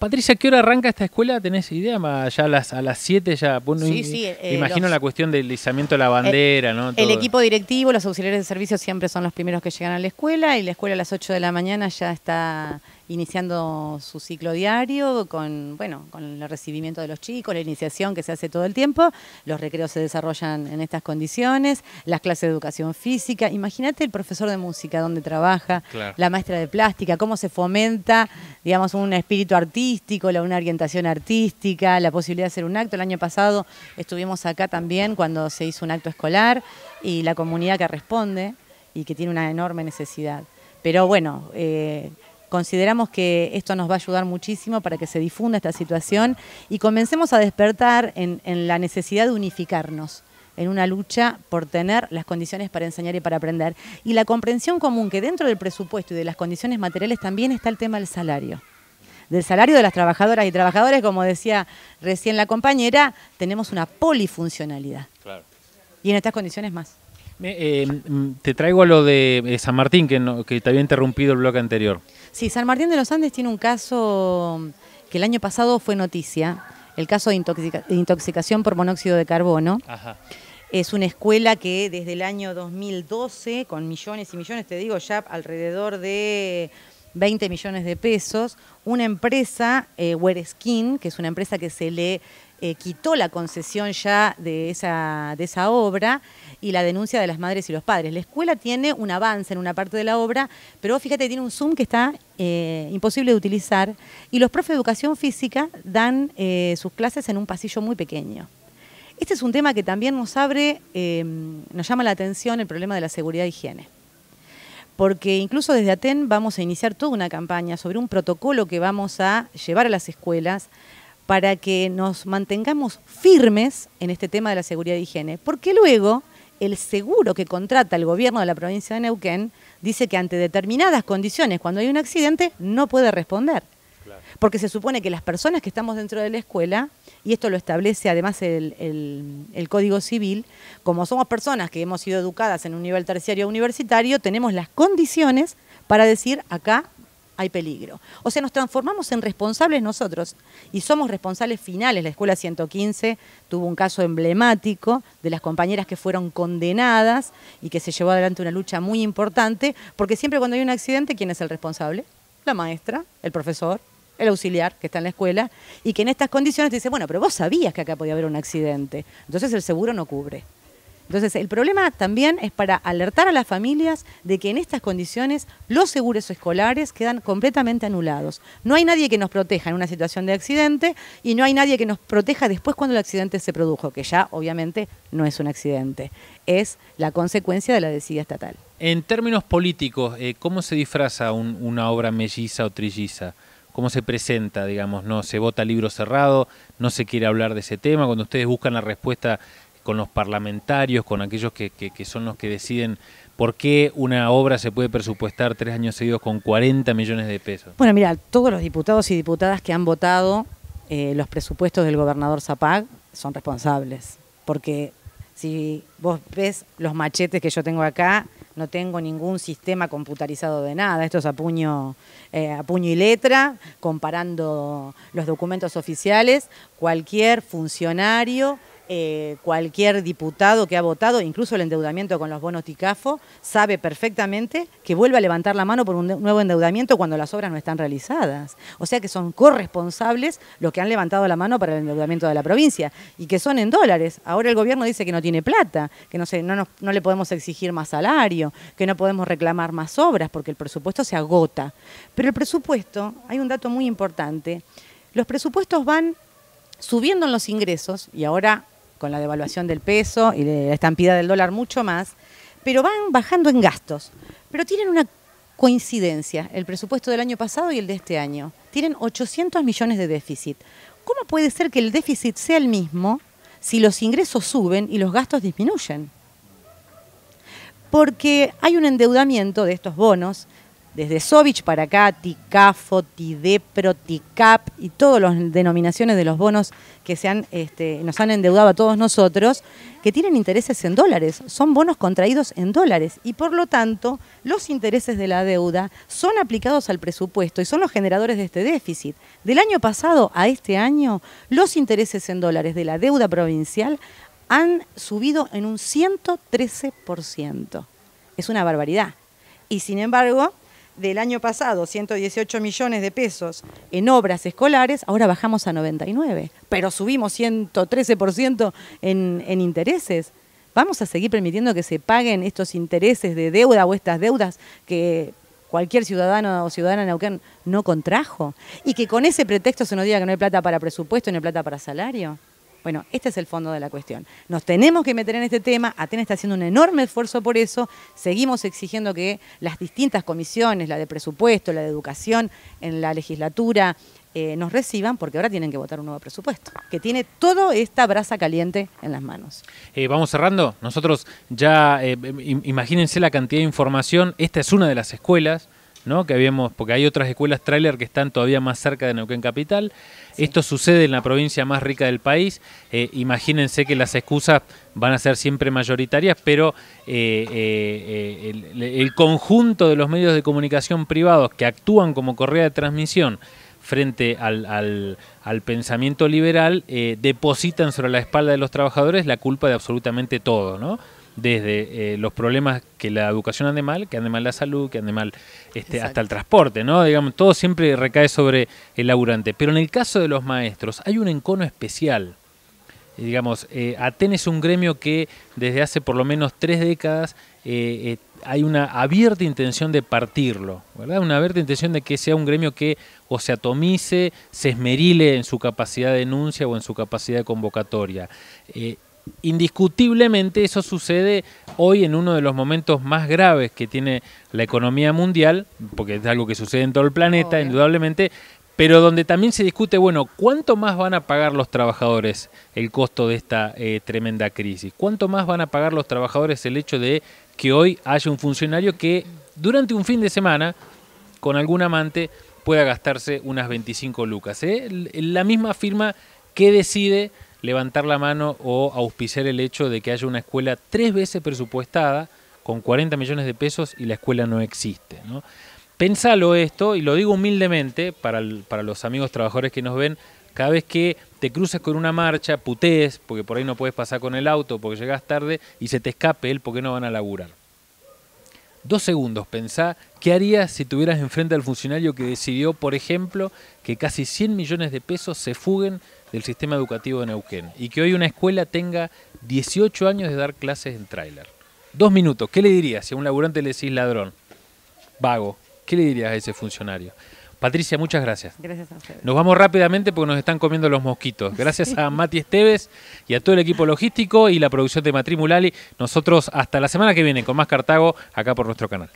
Patricia, ¿qué hora arranca esta escuela? ¿Tenés idea? ya a las, a las 7 ya. sí, sí, eh, imagino la cuestión del izamiento de la bandera, eh, ¿no? El equipo directivo, los auxiliares de servicio siempre son los primeros que llegan a la escuela y la escuela a las 8 de la mañana ya está iniciando su ciclo diario con, bueno, con el recibimiento de los chicos, la iniciación que se hace todo el tiempo, los recreos se desarrollan en estas condiciones, las clases de educación física, imagínate el profesor de música donde trabaja, la maestra de plástica, cómo se fomenta, digamos, un espíritu artístico, la, una orientación artística, la posibilidad de hacer un acto. El año pasado estuvimos acá también cuando se hizo un acto escolar y la comunidad que responde y que tiene una enorme necesidad. Pero bueno, eh, Consideramos que esto nos va a ayudar muchísimo para que se difunda esta situación y comencemos a despertar en, la necesidad de unificarnos en una lucha por tener las condiciones para enseñar y para aprender. Y la comprensión común que dentro del presupuesto y de las condiciones materiales también está el tema del salario del salario de las trabajadoras y trabajadores, como decía recién la compañera, tenemos una polifuncionalidad. Y en estas condiciones más. Eh, te traigo a lo de eh, San Martín, que, que te había interrumpido el bloque anterior. Sí, San Martín de los Andes tiene un caso que el año pasado fue noticia, el caso de, intoxicación por monóxido de carbono. Es una escuela que desde el año 2012, con millones y millones, te digo ya alrededor de 20 millones de pesos, una empresa, eh, Skin, que es una empresa que se le eh, quitó la concesión ya de esa, de esa obra y la denuncia de las madres y los padres. La escuela tiene un avance en una parte de la obra, pero fíjate, tiene un Zoom que está eh, imposible de utilizar y los profes de educación física dan eh, sus clases en un pasillo muy pequeño. Este es un tema que también nos abre, em, nos llama la atención el problema de la seguridad e higiene. Porque incluso desde ATEN vamos a iniciar toda una campaña sobre un protocolo que vamos a llevar a las escuelas para que nos mantengamos firmes en este tema de la seguridad de higiene, porque luego el seguro que contrata el gobierno de la provincia de Neuquén dice que ante determinadas condiciones, cuando hay un accidente, no puede responder. Porque se supone que las personas que estamos dentro de la escuela, y esto lo establece además el, Código Civil, como somos personas que hemos sido educadas en un nivel terciario universitario, tenemos las condiciones para decir acá hay peligro. O sea, nos transformamos en responsables nosotros y somos responsables finales. La Escuela 115 tuvo un caso emblemático de las compañeras que fueron condenadas y que se llevó adelante una lucha muy importante, porque siempre cuando hay un accidente, ¿quién es el responsable? La maestra, el profesor, el auxiliar que está en la escuela, y que en estas condiciones dice, bueno, pero vos sabías que acá podía haber un accidente, entonces el seguro no cubre. Entonces, el problema también es para alertar a las familias de que en estas condiciones los seguros escolares quedan completamente anulados. No hay nadie que nos proteja en una situación de accidente y no hay nadie que nos proteja después cuando el accidente se produjo, que ya obviamente no es un accidente, es la consecuencia de la decida estatal. En términos políticos, eh, ¿cómo se disfraza una obra melliza o trilliza? cómo se presenta, digamos, no se vota libro cerrado, no se quiere hablar de ese tema, cuando ustedes buscan la respuesta con los parlamentarios, con aquellos que, son los que deciden por qué una obra se puede presupuestar tres años seguidos con 40 millones de pesos? Bueno, mira, todos los diputados y diputadas que han votado eh, los presupuestos del gobernador Zapag son responsables, porque si vos ves los machetes que yo tengo acá, no tengo ningún sistema computarizado de nada. Esto es a eh, a puño y letra, comparando los documentos oficiales. Cualquier funcionario eh, cualquier diputado que ha votado, incluso el endeudamiento con los bonos TICAFO, sabe perfectamente que vuelve a levantar la mano por un nuevo endeudamiento cuando las obras no están realizadas. O sea que son corresponsables los que han levantado la mano para el endeudamiento de la provincia y que son en dólares. Ahora el gobierno dice que no tiene plata, que no, no, no le podemos exigir más salario, que no podemos reclamar más obras porque el presupuesto se agota. Pero el presupuesto, hay un dato muy importante, los presupuestos van subiendo en los ingresos y ahora con la devaluación del peso y la estampida del dólar mucho más, pero van bajando en gastos. Pero tienen una coincidencia, el presupuesto del año pasado y el de este año. Tienen 800 millones de déficit. ¿Cómo puede ser que el déficit sea el mismo si los ingresos suben y los gastos disminuyen? Porque hay un endeudamiento de estos bonos desde Sovich para acá, TICAFO, TIDEPRO, TICAP y todas las denominaciones de los bonos que este, nos han endeudado a todos nosotros, que tienen intereses en dólares, son bonos contraídos en dólares y por lo tanto los intereses de la deuda son aplicados al presupuesto y son los generadores de este déficit. Del año pasado a este año, los intereses en dólares de la deuda provincial han subido en un 113%. Es una barbaridad. Y sin embargo, del año pasado, 118 millones de pesos en obras escolares, ahora bajamos a 99, pero subimos 113% en, en intereses. ¿Vamos a seguir permitiendo que se paguen estos intereses de deuda o estas deudas que cualquier ciudadano o ciudadana Neuquén no contrajo? Y que con ese pretexto se nos diga que no hay plata para presupuesto no hay plata para salario. Bueno, este es el fondo de la cuestión. Nos tenemos que meter en este tema, Atena está haciendo un enorme esfuerzo por eso, seguimos exigiendo que las distintas comisiones, la de presupuesto, la de educación, en la legislatura, eh, nos reciban porque ahora tienen que votar un nuevo presupuesto, que tiene toda esta brasa caliente en las manos. Eh, vamos cerrando, nosotros ya, eh, imagínense la cantidad de información, esta es una de las escuelas, que porque hay otras escuelas trailer que están todavía más cerca de Neuquén Capital. Esto sucede en la provincia más rica del país. Eh, imagínense que las excusas van a ser siempre mayoritarias, pero eh, eh, el, conjunto de los medios de comunicación privados que actúan como correa de transmisión frente al, al pensamiento liberal, depositan sobre la espalda de los trabajadores la culpa de absolutamente todo, ¿no? desde eh, los problemas que la educación ande mal, que ande mal la salud, que ande mal este, hasta el transporte, ¿no? Digamos, todo siempre recae sobre el laburante. Pero en el caso de los maestros, hay un encono especial. Eh, digamos, eh, Aten es un gremio que desde hace por lo menos tres décadas hay una abierta intención de partirlo, ¿verdad? Una abierta intención de que sea un gremio que o se atomice, se esmerile en su capacidad de denuncia o en su capacidad de convocatoria indiscutiblemente eso sucede hoy en uno de los momentos más graves que tiene la economía mundial, porque es algo que sucede en todo el planeta, indudablemente, pero donde también se discute, bueno, ¿cuánto más van a pagar los trabajadores el costo de esta eh, tremenda crisis? ¿Cuánto más van a pagar los trabajadores el hecho de que hoy haya un funcionario que durante un fin de semana, con algún amante, pueda gastarse unas 25 lucas? La misma firma que decide levantar la mano o auspiciar el hecho de que haya una escuela tres veces presupuestada con 40 millones de pesos y la escuela no existe. ¿no? Pensalo esto, y lo digo humildemente para, los amigos trabajadores que nos ven, cada vez que te cruzas con una marcha, putees, porque por ahí no puedes pasar con el auto, porque llegas tarde y se te escape él porque no van a laburar. Dos segundos, pensá, ¿qué harías si tuvieras enfrente al funcionario que decidió, por ejemplo, que casi 100 millones de pesos se fuguen del sistema educativo de Neuquén y que hoy una escuela tenga 18 años de dar clases en tráiler. Dos minutos, ¿qué le dirías si a un laburante le decís ladrón? Vago, ¿qué le dirías a ese funcionario? Patricia, muchas gracias. Gracias a ustedes. Nos vamos rápidamente porque nos están comiendo los mosquitos. Gracias a Mati Esteves y a todo el equipo logístico y la producción de Matrimulali. Nosotros hasta la semana que viene con más Cartago acá por nuestro canal.